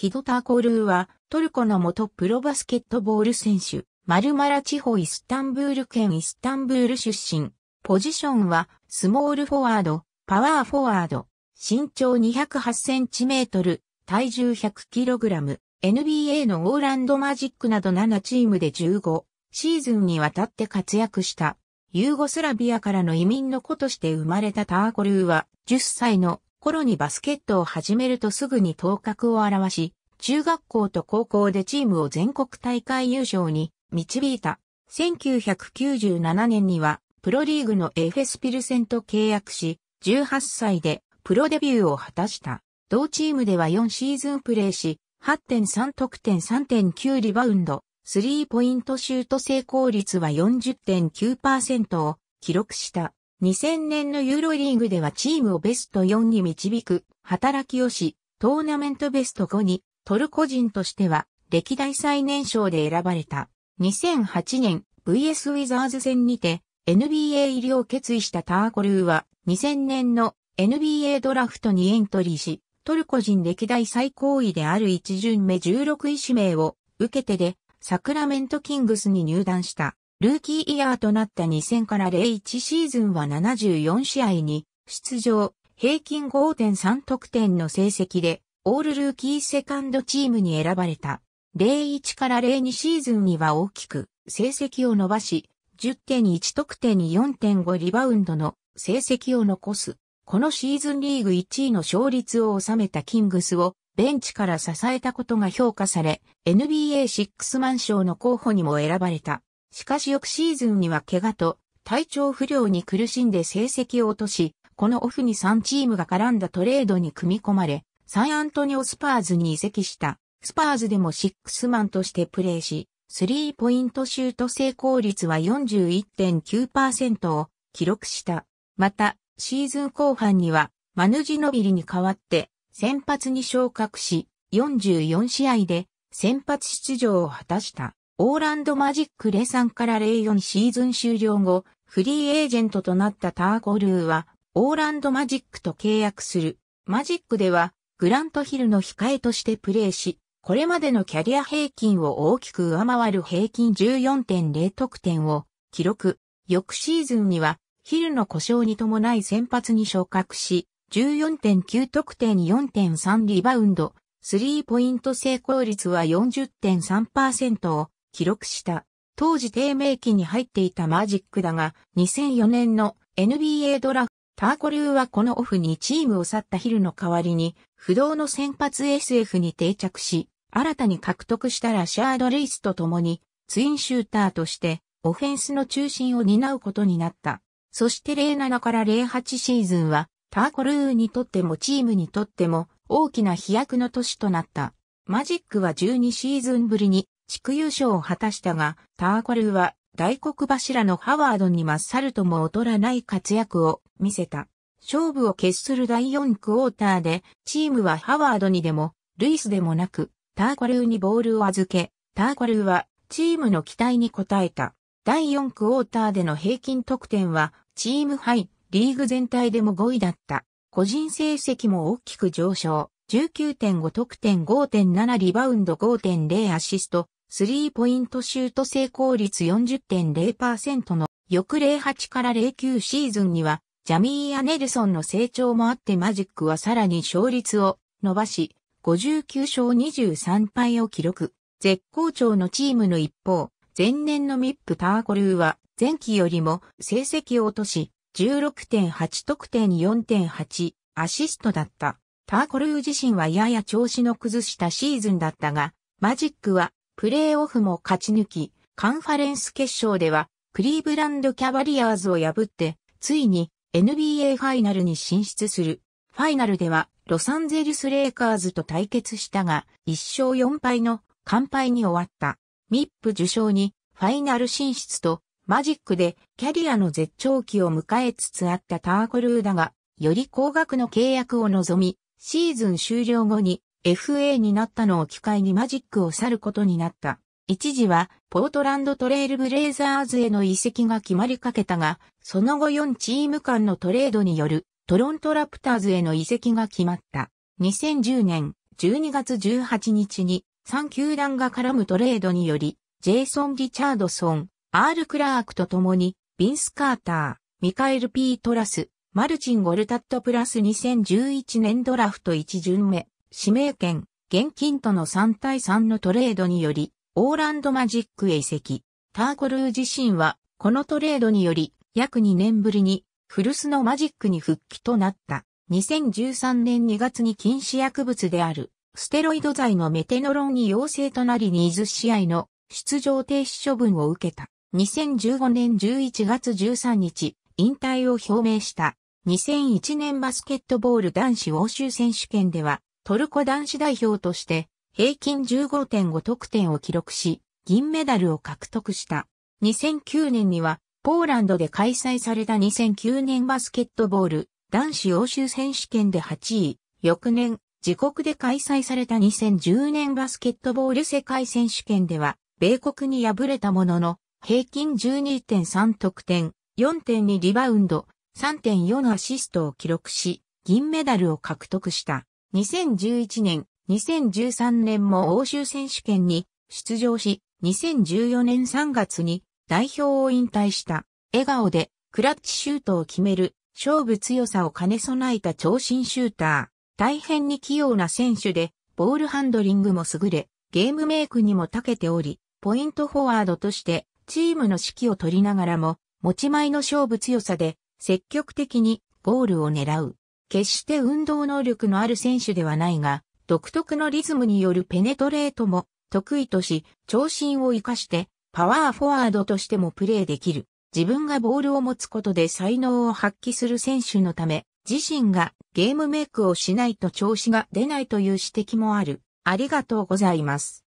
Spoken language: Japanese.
ヒドターコルーは、トルコの元プロバスケットボール選手、マルマラ地方イスタンブール県イスタンブール出身。ポジションは、スモールフォワード、パワーフォワード。身長208センチメートル、体重100キログラム。NBA のオーランドマジックなど7チームで15シーズンにわたって活躍した。ユーゴスラビアからの移民の子として生まれたターコルーは10歳の頃にバスケットを始めるとすぐに頭角を現し、中学校と高校でチームを全国大会優勝に導いた。1997年にはプロリーグのエフェスピルセンと契約し、18歳でプロデビューを果たした。同チームでは4シーズンプレーし、8.3得点3.9リバウンド、スリーポイントシュート成功率は40.9%を記録した。2000年のユーロリーグではチームをベスト4に導く働きをし、トーナメントベスト5にトルコ人としては歴代最年少で選ばれた。2008年 VS ウィザーズ戦にて NBA 入りを決意したターコルーは2000年の NBA ドラフトにエントリーし、トルコ人歴代最高位である一巡目16位指名を受けてでサクラメントキングスに入団した。ルーキーイヤーとなった2000から01シーズンは74試合に出場、平均5.3得点の成績で、オールルーキーセカンドチームに選ばれた。01から02シーズンには大きく成績を伸ばし、10.1得点に4.5リバウンドの成績を残す。このシーズンリーグ1位の勝率を収めたキングスをベンチから支えたことが評価され、NBA シックスマン賞の候補にも選ばれた。しかし翌シーズンには怪我と体調不良に苦しんで成績を落とし、このオフに3チームが絡んだトレードに組み込まれ、サンアントニオスパーズに移籍した。スパーズでもシックスマンとしてプレーし、スリーポイントシュート成功率は41.9%を記録した。また、シーズン後半には、マヌジノビリに代わって、先発に昇格し、44試合で先発出場を果たした。オーランドマジック03から04シーズン終了後、フリーエージェントとなったターコルーは、オーランドマジックと契約する。マジックでは、グラントヒルの控えとしてプレーし、これまでのキャリア平均を大きく上回る平均14.0得点を記録。翌シーズンには、ヒルの故障に伴い先発に昇格し、14.9得点4.3リバウンド、スリーポイント成功率は40.3%を記録した。当時低迷期に入っていたマジックだが、2004年の NBA ドラフターコルーはこのオフにチームを去ったヒルの代わりに、不動の先発 SF に定着し、新たに獲得したラシャード・レイスと共に、ツインシューターとして、オフェンスの中心を担うことになった。そして07から08シーズンは、ターコルーにとってもチームにとっても大きな飛躍の年となった。マジックは12シーズンぶりに地区優勝を果たしたが、ターコルーは大黒柱のハワードに勝るとも劣らない活躍を見せた。勝負を決する第4クォーターで、チームはハワードにでも、ルイスでもなく、ターコルーにボールを預け、ターコルーはチームの期待に応えた。第4クォーターでの平均得点は、チームハイ、リーグ全体でも5位だった。個人成績も大きく上昇。19.5得点5.7リバウンド5.0アシストスリーポイントシュート成功率40.0%の翌08から09シーズンには、ジャミー・アネルソンの成長もあってマジックはさらに勝率を伸ばし、59勝23敗を記録。絶好調のチームの一方、前年のミップ・ターコルーは、前期よりも成績を落とし、16.8得点4.8アシストだった。ターコルー自身はやや調子の崩したシーズンだったが、マジックはプレーオフも勝ち抜き、カンファレンス決勝では、クリーブランドキャバリアーズを破って、ついに NBA ファイナルに進出する。ファイナルでは、ロサンゼルスレイカーズと対決したが、1勝4敗の完敗に終わった。ミップ受賞に、ファイナル進出と、マジックでキャリアの絶頂期を迎えつつあったターコルーだが、より高額の契約を望み、シーズン終了後に FA になったのを機会にマジックを去ることになった。一時は、ポートランドトレイルブレイザーズへの移籍が決まりかけたが、その後4チーム間のトレードによる、トロントラプターズへの移籍が決まった。2010年12月18日に、3球団が絡むトレードにより、ジェイソン・リチャードソン、R・ クラークと共に、ビンス・カーター、ミカエル・ピートラス、マルチン・ゴルタットプラス2011年ドラフト1巡目、指名権、現金との3対3のトレードにより、オーランドマジックへ移籍。ターコルー自身は、このトレードにより、約2年ぶりに、古巣のマジックに復帰となった。2013年2月に禁止薬物である、ステロイド剤のメテノロンに陽性となり20試合の出場停止処分を受けた。2015年11月13日、引退を表明した。2001年バスケットボール男子欧州選手権では、トルコ男子代表として平均15.5得点を記録し、銀メダルを獲得した。2009年には、ポーランドで開催された2009年バスケットボール男子欧州選手権で8位、翌年、自国で開催された2010年バスケットボール世界選手権では、米国に敗れたものの、平均12.3得点、4.2リバウンド、3.4アシストを記録し、銀メダルを獲得した。2011年、2013年も欧州選手権に出場し、2014年3月に代表を引退した。笑顔でクラッチシュートを決める勝負強さを兼ね備えた長身シューター。大変に器用な選手で、ボールハンドリングも優れ、ゲームメイクにも長けており、ポイントフォワードとしてチームの指揮を取りながらも、持ち前の勝負強さで積極的にゴールを狙う。決して運動能力のある選手ではないが、独特のリズムによるペネトレートも得意とし、長身を活かしてパワーフォワードとしてもプレーできる。自分がボールを持つことで才能を発揮する選手のため、自身がゲームメイクをしないと調子が出ないという指摘もある。ありがとうございます。